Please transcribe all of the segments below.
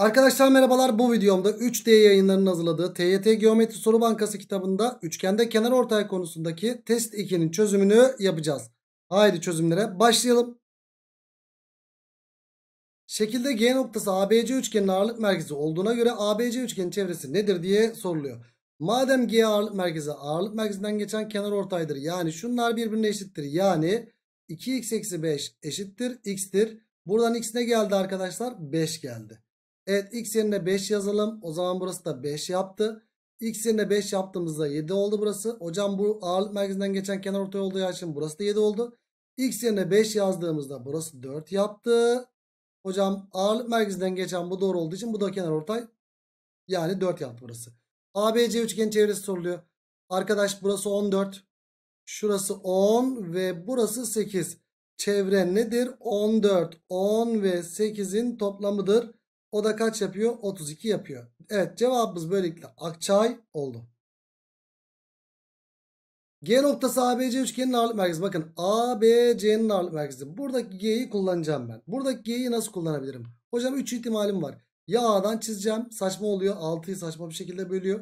Arkadaşlar merhabalar bu videomda 3D yayınlarının hazırladığı TYT Geometri Soru Bankası kitabında üçgende kenar ortay konusundaki test 2'nin çözümünü yapacağız. Haydi çözümlere başlayalım. Şekilde G noktası ABC üçgenin ağırlık merkezi olduğuna göre ABC üçgenin çevresi nedir diye soruluyor. Madem G ağırlık merkezi ağırlık merkezinden geçen kenar ortaydır. Yani şunlar birbirine eşittir. Yani 2x eksi 5 eşittir x'tir. Buradan x ne geldi arkadaşlar? 5 geldi. Evet x yerine 5 yazalım. O zaman burası da 5 yaptı. X yerine 5 yaptığımızda 7 oldu burası. Hocam bu ağırlık merkezinden geçen kenar ortay olduğu yer için burası da 7 oldu. X yerine 5 yazdığımızda burası 4 yaptı. Hocam ağırlık merkezinden geçen bu doğru olduğu için bu da kenar ortay. Yani 4 yaptı burası. ABC üçgen çevresi soruluyor. Arkadaş burası 14. Şurası 10 ve burası 8. Çevre nedir? 14. 10 ve 8'in toplamıdır. O da kaç yapıyor? 32 yapıyor. Evet cevabımız böylelikle Akçay oldu. G noktası ABC üçgenin ağırlık merkezi. Bakın ABC'nin ağırlık merkezi. Buradaki G'yi kullanacağım ben. Buradaki G'yi nasıl kullanabilirim? Hocam 3 ihtimalim var. Ya A'dan çizeceğim. Saçma oluyor. 6'yı saçma bir şekilde bölüyor.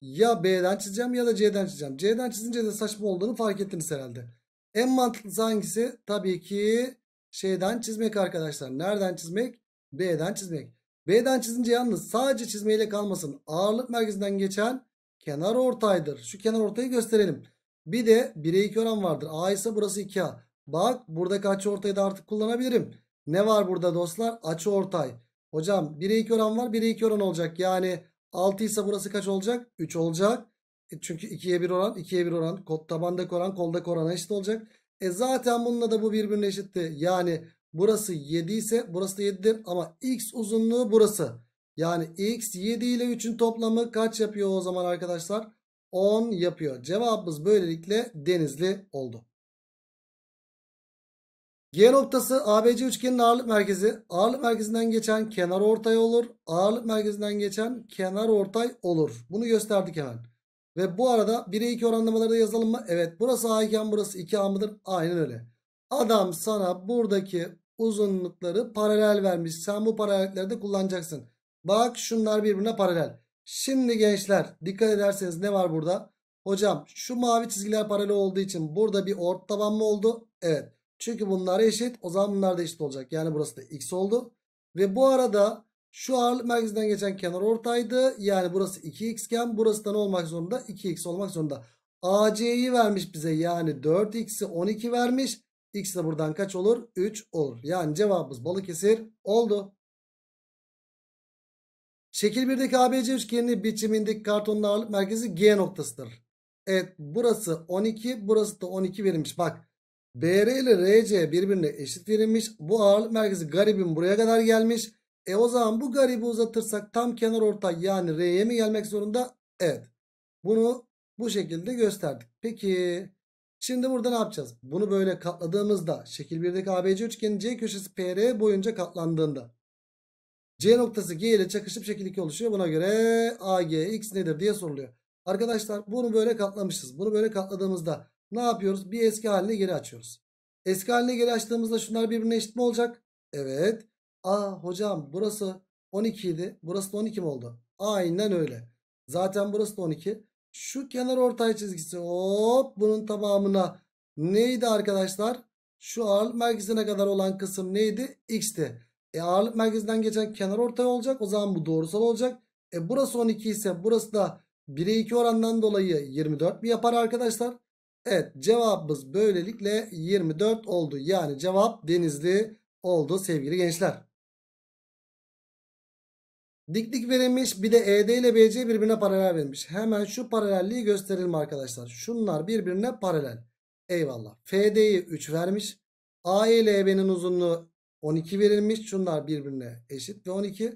Ya B'den çizeceğim ya da C'den çizeceğim. C'den çizince de saçma olduğunu fark ettiniz herhalde. En mantıklısı hangisi? Tabii ki şeyden çizmek arkadaşlar. Nereden çizmek? B'den çizmek. B'den çizince yalnız sadece çizmeyle kalmasın. Ağırlık merkezinden geçen kenar ortaydır. Şu kenar ortayı gösterelim. Bir de 1'e 2 oran vardır. A ise burası 2A. Bak burada açı ortayı da artık kullanabilirim. Ne var burada dostlar? Açı ortay. Hocam 1'e 2 oran var. 1'e 2 oran olacak. Yani 6 ise burası kaç olacak? 3 olacak. E, çünkü 2'ye 1 oran 2'ye 1 oran. Kod tabandaki oran koldaki oran eşit olacak. E zaten bununla da bu birbirine eşitti. Yani Burası 7 ise burası da 7'dir. Ama x uzunluğu burası. Yani x 7 ile 3'ün toplamı kaç yapıyor o zaman arkadaşlar? 10 yapıyor. Cevabımız böylelikle denizli oldu. G noktası ABC üçgenin ağırlık merkezi. Ağırlık merkezinden geçen kenar ortay olur. Ağırlık merkezinden geçen kenar ortay olur. Bunu gösterdik hemen. Ve bu arada 1'e 2 oranlamaları da yazalım mı? Evet burası A iken burası 2A mıdır? Aynen öyle. Adam sana buradaki uzunlukları paralel vermiş. Sen bu paralellikleri de kullanacaksın. Bak şunlar birbirine paralel. Şimdi gençler dikkat ederseniz ne var burada? Hocam şu mavi çizgiler paralel olduğu için burada bir ort taban mı oldu? Evet. Çünkü bunlar eşit. O zaman bunlar da eşit olacak. Yani burası da x oldu. Ve bu arada şu ağırlık merkezinden geçen kenar ortaydı. Yani burası 2x iken burası da ne olmak zorunda? 2x olmak zorunda. AC'yi vermiş bize. Yani 4x'i 12 vermiş. X de buradan kaç olur? 3 olur. Yani cevabımız Balıkesir oldu. Şekil 1'deki ABC üçgeninin biçimindeki kartonun ağırlık merkezi G noktasıdır. Evet burası 12 burası da 12 verilmiş. Bak BR ile RC birbirine eşit verilmiş. Bu ağırlık merkezi garibin buraya kadar gelmiş. E o zaman bu garibi uzatırsak tam kenar ortay yani R'ye mi gelmek zorunda? Evet. Bunu bu şekilde gösterdik. Peki Şimdi burada ne yapacağız? Bunu böyle katladığımızda şekil 1'deki ABC üçgenin C köşesi PR boyunca katlandığında C noktası G ile çakışıp şekil 2 oluşuyor. Buna göre AG X nedir diye soruluyor. Arkadaşlar bunu böyle katlamışız. Bunu böyle katladığımızda ne yapıyoruz? Bir eski haline geri açıyoruz. Eski haline geri açtığımızda şunlar birbirine eşit mi olacak? Evet. Aa hocam burası 12 idi. Burası da 12 mi oldu? Aynen öyle. Zaten burası da 12. Şu kenar ortay çizgisi hop bunun tamamına neydi arkadaşlar? Şu ağırlık merkezine kadar olan kısım neydi? X'ti. E ağırlık merkezinden geçen kenar ortay olacak. O zaman bu doğrusal olacak. E burası 12 ise burası da 1'e 2 orandan dolayı 24 mi yapar arkadaşlar? Evet cevabımız böylelikle 24 oldu. Yani cevap denizli oldu sevgili gençler. Diklik verilmiş bir de ED ile BC birbirine paralel verilmiş. Hemen şu paralelliği gösterelim arkadaşlar. Şunlar birbirine paralel. Eyvallah. FD'yi 3 vermiş. AE ile EB'nin uzunluğu 12 verilmiş. Şunlar birbirine eşit ve 12.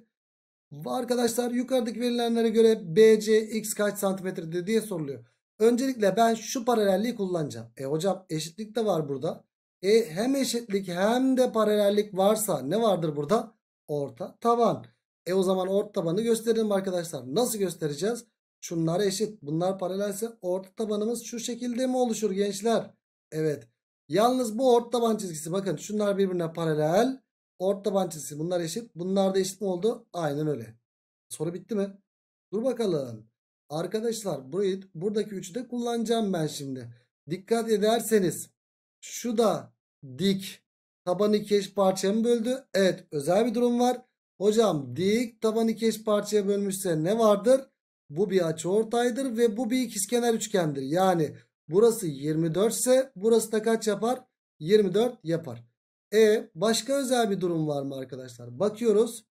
Arkadaşlar yukarıdaki verilenlere göre BC x kaç santimetredir diye soruluyor. Öncelikle ben şu paralelliği kullanacağım. E hocam eşitlik de var burada. E hem eşitlik hem de paralellik varsa ne vardır burada? Orta taban. E o zaman ort tabanı gösterelim arkadaşlar. Nasıl göstereceğiz? Şunlar eşit. Bunlar paralelse ort tabanımız şu şekilde mi oluşur gençler? Evet. Yalnız bu ort taban çizgisi bakın şunlar birbirine paralel. ort taban çizgisi bunlar eşit. Bunlar da eşit mi oldu? Aynen öyle. Soru bitti mi? Dur bakalım. Arkadaşlar burayı, buradaki üçü de kullanacağım ben şimdi. Dikkat ederseniz şu da dik tabanı iki parçaya mı böldü? Evet özel bir durum var. Hocam dik taban iki eş parçaya bölmüşse ne vardır? Bu bir açı ortaydır ve bu bir ikizkenar üçgendir. Yani burası 24 ise burası da kaç yapar? 24 yapar. E başka özel bir durum var mı arkadaşlar? Bakıyoruz.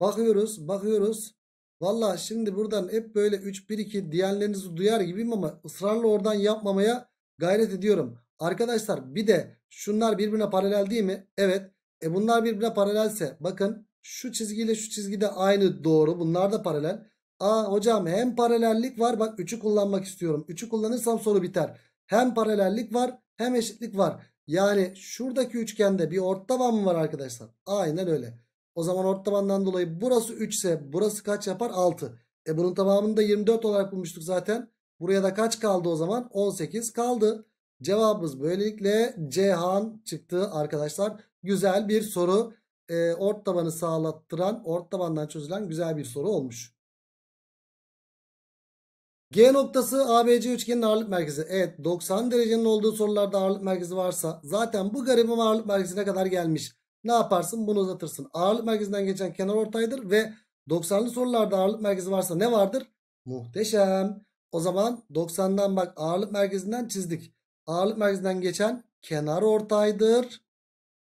Bakıyoruz. Bakıyoruz. Valla şimdi buradan hep böyle 3 1 2 diyenlerinizi duyar gibiyim ama ısrarla oradan yapmamaya gayret ediyorum. Arkadaşlar bir de şunlar birbirine paralel değil mi? Evet. E bunlar birbirine paralelse bakın şu çizgiyle şu çizgide aynı doğru. Bunlar da paralel. Aa hocam hem paralellik var. Bak 3'ü kullanmak istiyorum. 3'ü kullanırsam soru biter. Hem paralellik var hem eşitlik var. Yani şuradaki üçgende bir ort taban mı var arkadaşlar? Aynen öyle. O zaman ort tabandan dolayı burası 3 ise burası kaç yapar? 6. E bunun tamamını da 24 olarak bulmuştuk zaten. Buraya da kaç kaldı o zaman? 18 kaldı. Cevabımız böylelikle Cihan çıktı arkadaşlar. Güzel bir soru e, ort tabanı sağlattıran, ort tabandan çözülen güzel bir soru olmuş. G noktası ABC üçgenin ağırlık merkezi. Evet 90 derecenin olduğu sorularda ağırlık merkezi varsa zaten bu garibim ağırlık merkezine kadar gelmiş. Ne yaparsın? Bunu uzatırsın. Ağırlık merkezinden geçen kenar ortaydır ve 90'lı sorularda ağırlık merkezi varsa ne vardır? Muhteşem. O zaman 90'dan bak ağırlık merkezinden çizdik. Ağırlık merkezinden geçen kenar ortaydır.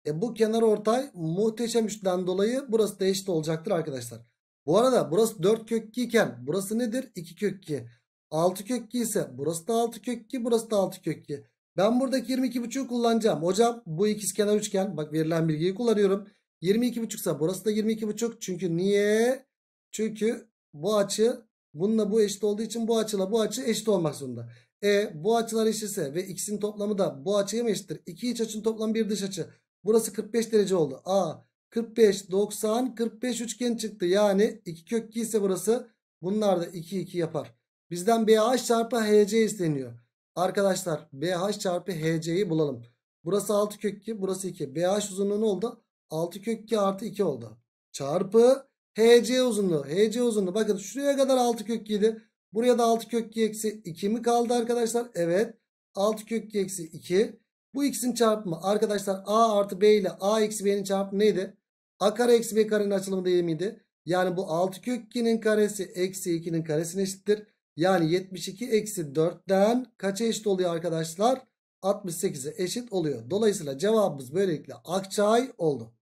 E bu kenar ortay muhteşem üçlüden dolayı burası da eşit olacaktır arkadaşlar. Bu arada burası 4 kök 2 iken burası nedir? 2 kök 2. 6 kök 2 ise burası da 6 kök 2 burası da 6 kök 2. Ben buradaki 22.5'u kullanacağım. Hocam bu ikiz kenar üçgen bak verilen bilgiyi kullanıyorum. 22.5 ise burası da 22.5. Çünkü niye? Çünkü bu açı bununla bu eşit olduğu için bu açıyla bu açı eşit olmak zorunda. E bu açılar eşitse ve ikisinin toplamı da bu açıya mı eşittir? İki iç açının toplamı bir dış açı. Burası 45 derece oldu. A 45 90 45 üçgen çıktı. Yani 2 kök 2 ise burası bunlar da 2 2 yapar. Bizden BH çarpı HC isteniyor. Arkadaşlar BH çarpı HC'yi bulalım. Burası 6 kök 2 burası 2. BH uzunluğu ne oldu? 6 kök 2 artı 2 oldu. Çarpı HC uzunluğu. HC uzunluğu bakın şuraya kadar 6 kök idi, Buraya da 6 kök 2 eksi 2 mi kaldı arkadaşlar? Evet. 6 kök 2 eksi 2. Bu x'in çarpımı arkadaşlar a artı b ile a eksi b'nin çarpımı neydi? a kare eksi b karenin açılımı değil miydi? Yani bu 6 kök 2'nin karesi eksi 2'nin karesine eşittir. Yani 72 eksi 4'ten kaça eşit oluyor arkadaşlar? 68'e eşit oluyor. Dolayısıyla cevabımız böylelikle akçay oldu.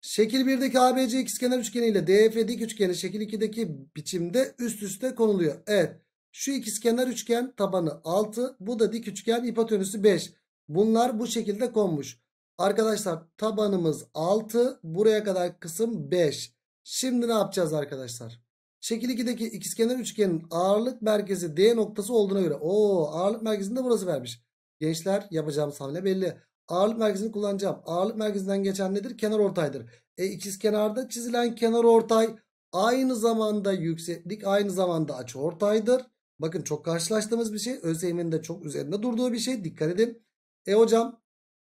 Şekil 1'deki ABC ikizkenar üçgeni ile DF dik üçgeni şekil 2'deki biçimde üst üste konuluyor. Evet. Şu ikizkenar üçgen tabanı 6. Bu da dik üçgen hipotenüsü 5. Bunlar bu şekilde konmuş. Arkadaşlar tabanımız 6. Buraya kadar kısım 5. Şimdi ne yapacağız arkadaşlar? Şekil 2'deki ikizkenar üçgenin ağırlık merkezi D noktası olduğuna göre. o ağırlık merkezinde burası vermiş. Gençler yapacağımız hamle belli. Ağırlık merkezini kullanacağım. Ağırlık merkezinden geçen nedir? Kenar ortaydır. E ikizkenarda çizilen kenar ortay aynı zamanda yükseklik aynı zamanda açı ortaydır. Bakın çok karşılaştığımız bir şey. Özdeğimin de çok üzerinde durduğu bir şey. Dikkat edin. E hocam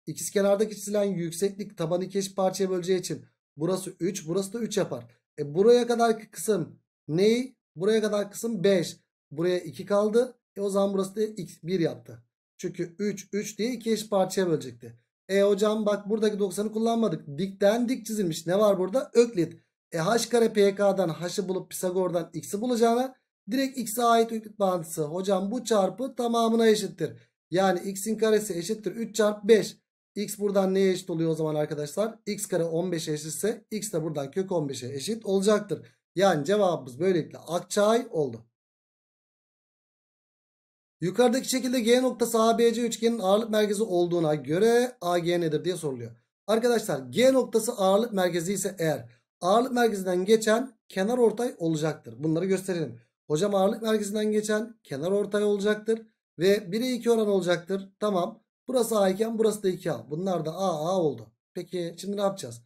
ikizkenardaki çizilen yükseklik tabanı iki parçaya böleceği için burası 3 burası da 3 yapar. E buraya kadarki kısım neyi? Buraya kadar kısım 5. Buraya 2 kaldı. E o zaman burası da x 1 yaptı. Çünkü 3 3 diye 2 eşit parçaya bölecekti. E hocam bak buradaki 90'ı kullanmadık. Dikten dik çizilmiş. Ne var burada? Öklit. E h kare pk'dan h'ı bulup Pisagor'dan x'i bulacağına Direkt x'e ait Euclid bağıntısı. Hocam bu çarpı tamamına eşittir. Yani x'in karesi eşittir 3 çarpı 5. x buradan neye eşit oluyor o zaman arkadaşlar? x kare 15'e eşitse x de buradan kök 15'e eşit olacaktır. Yani cevabımız böylelikle akçay oldu. Yukarıdaki şekilde G noktası ABC üçgenin ağırlık merkezi olduğuna göre AG nedir diye soruluyor. Arkadaşlar G noktası ağırlık merkezi ise eğer ağırlık merkezinden geçen kenar ortay olacaktır. Bunları gösterelim. Hocam ağırlık merkezinden geçen kenar ortay olacaktır. Ve 1'e 2 oran olacaktır. Tamam. Burası A iken burası da 2A. Bunlar da A A oldu. Peki şimdi ne yapacağız?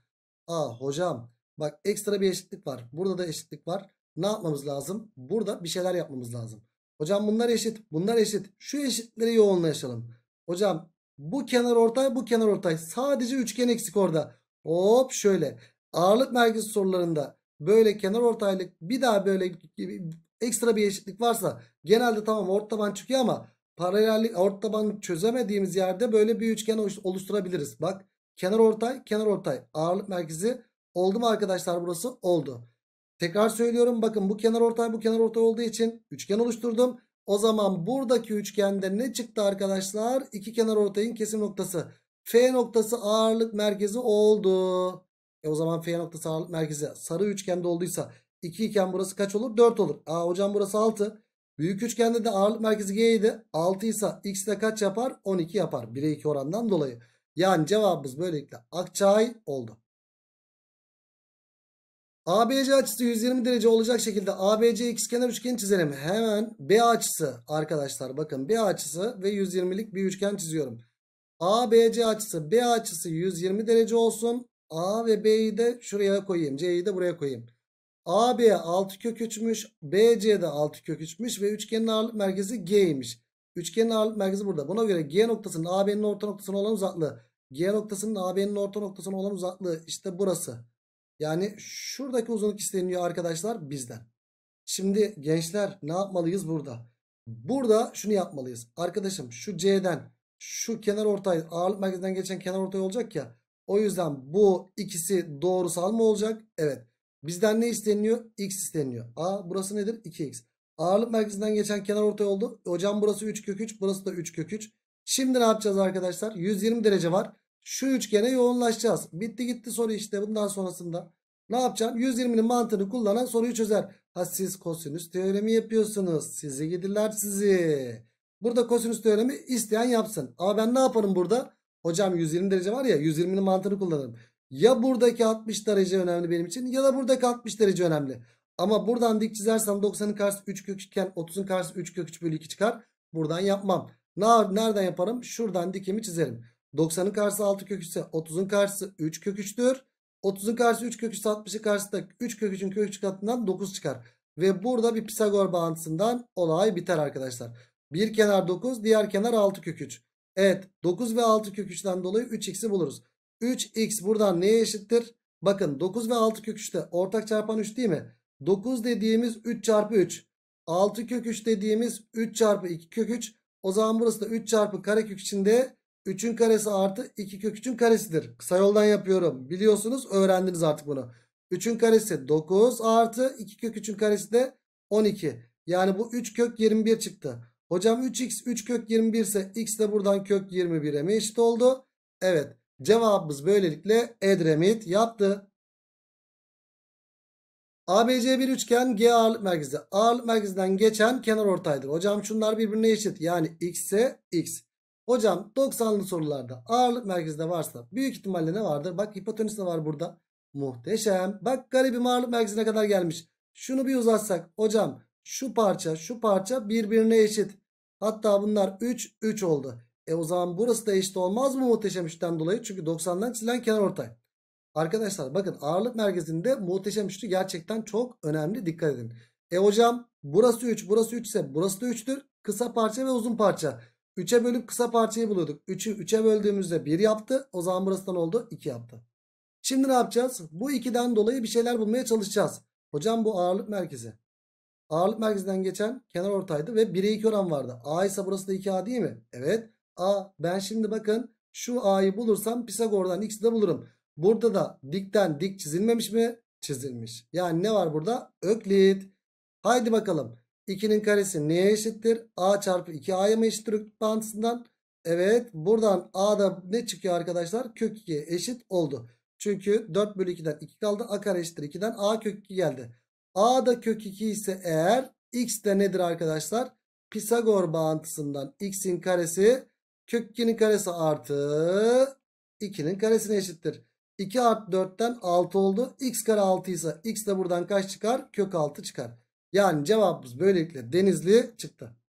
A hocam bak ekstra bir eşitlik var. Burada da eşitlik var. Ne yapmamız lazım? Burada bir şeyler yapmamız lazım. Hocam bunlar eşit. Bunlar eşit. Şu eşitlere yoğunlaşalım. Hocam bu kenar ortay bu kenar ortay. Sadece üçgen eksik orada. Hop şöyle. Ağırlık merkezi sorularında böyle kenar ortaylık bir daha böyle ekstra bir eşitlik varsa genelde tamam orta taban çıkıyor ama paralellik orta taban çözemediğimiz yerde böyle bir üçgen oluşturabiliriz. Bak kenar ortay kenar ortay ağırlık merkezi oldu mu arkadaşlar burası oldu. Tekrar söylüyorum bakın bu kenar ortay bu kenar ortay olduğu için üçgen oluşturdum. O zaman buradaki üçgende ne çıktı arkadaşlar? İki kenar ortayın kesim noktası. F noktası ağırlık merkezi oldu. E o zaman F noktası ağırlık merkezi sarı üçgende olduysa 2 iken burası kaç olur? 4 olur. Aa hocam burası 6. Büyük üçgende de ağırlık merkezi G idi. 6 ise X de kaç yapar? 12 yapar. 1'e 2 orandan dolayı. Yani cevabımız böylelikle Akçay oldu. ABC açısı 120 derece olacak şekilde ABC ikizkenar üçgeni çizelim. Hemen B açısı arkadaşlar bakın B açısı ve 120'lik bir üçgen çiziyorum. ABC açısı B açısı 120 derece olsun. A ve B'yi de şuraya koyayım. C'yi de buraya koyayım. AB 6 kök 3'müş. BC'de 6 kök 3'müş ve üçgenin ağırlık merkezi G'ymiş. Üçgenin ağırlık merkezi burada. Buna göre G noktasının AB'nin orta noktasına olan uzaklığı. G noktasının AB'nin orta noktasına olan uzaklığı işte burası. Yani şuradaki uzunluk isteniyor arkadaşlar bizden. Şimdi gençler ne yapmalıyız burada? Burada şunu yapmalıyız. Arkadaşım şu C'den şu kenar ortay ağırlık merkezinden geçen kenar ortay olacak ya. O yüzden bu ikisi doğrusal mı olacak? Evet. Bizden ne isteniyor? X isteniyor. A burası nedir? 2X. Ağırlık merkezinden geçen kenar ortay oldu. Hocam burası 3 kök 3. Burası da 3 kök 3. Şimdi ne yapacağız arkadaşlar? 120 derece var. Şu üçgene yoğunlaşacağız. Bitti gitti soru işte bundan sonrasında. Ne yapacağım? 120'nin mantığını kullanan soruyu çözer. Ha siz kosinüs teoremi yapıyorsunuz. Sizi gidiler sizi. Burada kosinüs teoremi isteyen yapsın. Ama ben ne yaparım burada? Hocam 120 derece var ya 120'nin mantığını kullanırım. Ya buradaki 60 derece önemli benim için ya da buradaki 60 derece önemli. Ama buradan dik çizersem 90'ın karşısı 3 kök 3 iken 30'un karşısı 3 kök 3 bölü 2 çıkar. Buradan yapmam. Nereden yaparım? Şuradan dikimi çizerim. 90'ın karşısı 6 kök 3 ise 30'un karşısı 3 kök 3'tür. 30'un karşısı 3 kök 3 60'ın karşısı da 3 kök 3'ün kök 3 katından 9 çıkar. Ve burada bir Pisagor bağıntısından olay biter arkadaşlar. Bir kenar 9 diğer kenar 6 kök 3. Evet 9 ve 6 kök 3'den dolayı 3x'i buluruz. 3x burada neye eşittir? Bakın 9 ve 6 kök 3'te ortak çarpan 3 değil mi? 9 dediğimiz 3 çarpı 3. 6 kök 3 dediğimiz 3 çarpı 2 kök 3. O zaman burası da 3 çarpı kare kök içinde 3'ün karesi artı 2 kök 3'ün karesidir. Kısa yoldan yapıyorum. Biliyorsunuz öğrendiniz artık bunu. 3'ün karesi 9 artı 2 kök 3'ün karesi de 12. Yani bu 3 kök 21 çıktı. Hocam 3x 3 kök 21 ise x de buradan kök 21'e mi eşit oldu? Evet. Cevabımız böylelikle Edremit yaptı. ABC bir üçgen G ağırlık merkezi. Ağırlık merkezinden geçen kenar ortaydır. Hocam şunlar birbirine eşit. Yani x ise x. Hocam 90'lı sorularda ağırlık merkezde varsa büyük ihtimalle ne vardır? Bak hipotenüs de var burada. Muhteşem. Bak garibim ağırlık merkezine kadar gelmiş. Şunu bir uzatsak. Hocam şu parça şu parça birbirine eşit. Hatta bunlar 3 3 oldu. E o zaman burası da eşit olmaz mı muhteşem üçten dolayı? Çünkü 90'dan çizilen kenar ortay. Arkadaşlar bakın ağırlık merkezinde muhteşem üçlü gerçekten çok önemli. Dikkat edin. E hocam burası 3 burası 3 ise burası da 3'tür. Kısa parça ve uzun parça. 3'e bölüp kısa parçayı buluyorduk. 3'ü 3'e böldüğümüzde 1 yaptı. O zaman burası ne oldu? 2 yaptı. Şimdi ne yapacağız? Bu 2'den dolayı bir şeyler bulmaya çalışacağız. Hocam bu ağırlık merkezi. Ağırlık merkezinden geçen kenar ortaydı ve 1'e 2 oran vardı. A ise burası da 2A değil mi? Evet. A. Ben şimdi bakın şu A'yı bulursam Pisagor'dan X'i de bulurum. Burada da dikten dik çizilmemiş mi? Çizilmiş. Yani ne var burada? Öklit. Haydi bakalım. 2'nin karesi neye eşittir? A çarpı 2A'ya mı eşittir öklit bağıntısından? Evet. Buradan A'da ne çıkıyor arkadaşlar? Kök 2'ye eşit oldu. Çünkü 4 bölü 2'den 2 kaldı. A kare eşittir 2'den A kök 2 geldi. A'da kök 2 ise eğer X de nedir arkadaşlar? Pisagor bağıntısından X'in karesi Kök 2'nin karesi artı 2'nin karesine eşittir. 2 artı 4'ten 6 oldu. X kare 6 ise x de buradan kaç çıkar? Kök 6 çıkar. Yani cevabımız böylelikle denizli çıktı.